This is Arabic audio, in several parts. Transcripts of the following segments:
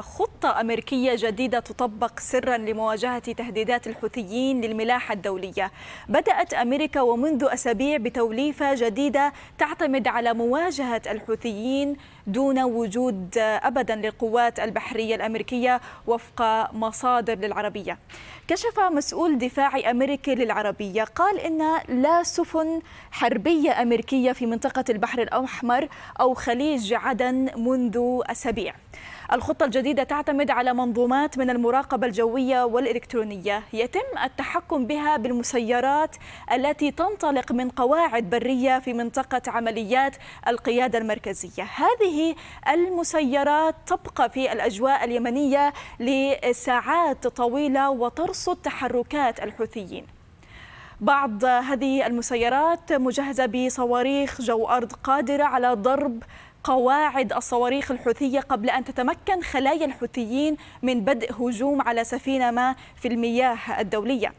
خطة أمريكية جديدة تطبق سرا لمواجهة تهديدات الحوثيين للملاحة الدولية بدأت أمريكا ومنذ أسابيع بتوليفة جديدة تعتمد على مواجهة الحوثيين دون وجود أبدا للقوات البحرية الأمريكية وفق مصادر للعربية كشف مسؤول دفاع أمريكي للعربية قال إن لا سفن حربية أمريكية في منطقة البحر الأحمر أو خليج عدن منذ أسابيع الخطة الجديدة الجديدة تعتمد على منظومات من المراقبة الجوية والإلكترونية يتم التحكم بها بالمسيرات التي تنطلق من قواعد برية في منطقة عمليات القيادة المركزية هذه المسيرات تبقى في الأجواء اليمنية لساعات طويلة وترصد تحركات الحوثيين بعض هذه المسيرات مجهزة بصواريخ جو أرض قادرة على ضرب قواعد الصواريخ الحوثية قبل أن تتمكن خلايا الحوثيين من بدء هجوم على سفينة ما في المياه الدولية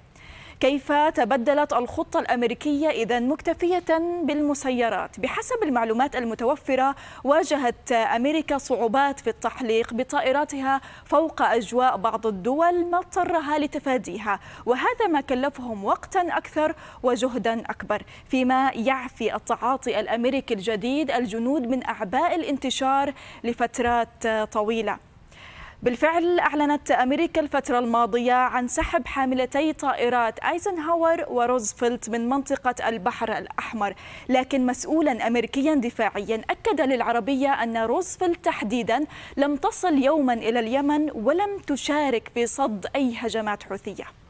كيف تبدلت الخطة الأمريكية إذا مكتفية بالمسيرات بحسب المعلومات المتوفرة واجهت أمريكا صعوبات في التحليق بطائراتها فوق أجواء بعض الدول ما اضطرها لتفاديها وهذا ما كلفهم وقتا أكثر وجهدا أكبر فيما يعفي التعاطي الأمريكي الجديد الجنود من أعباء الانتشار لفترات طويلة بالفعل أعلنت أمريكا الفترة الماضية عن سحب حاملتي طائرات آيزنهاور وروزفلت من منطقة البحر الأحمر لكن مسؤولا أمريكيا دفاعيا أكد للعربية أن روزفلت تحديدا لم تصل يوما إلى اليمن ولم تشارك في صد أي هجمات حوثية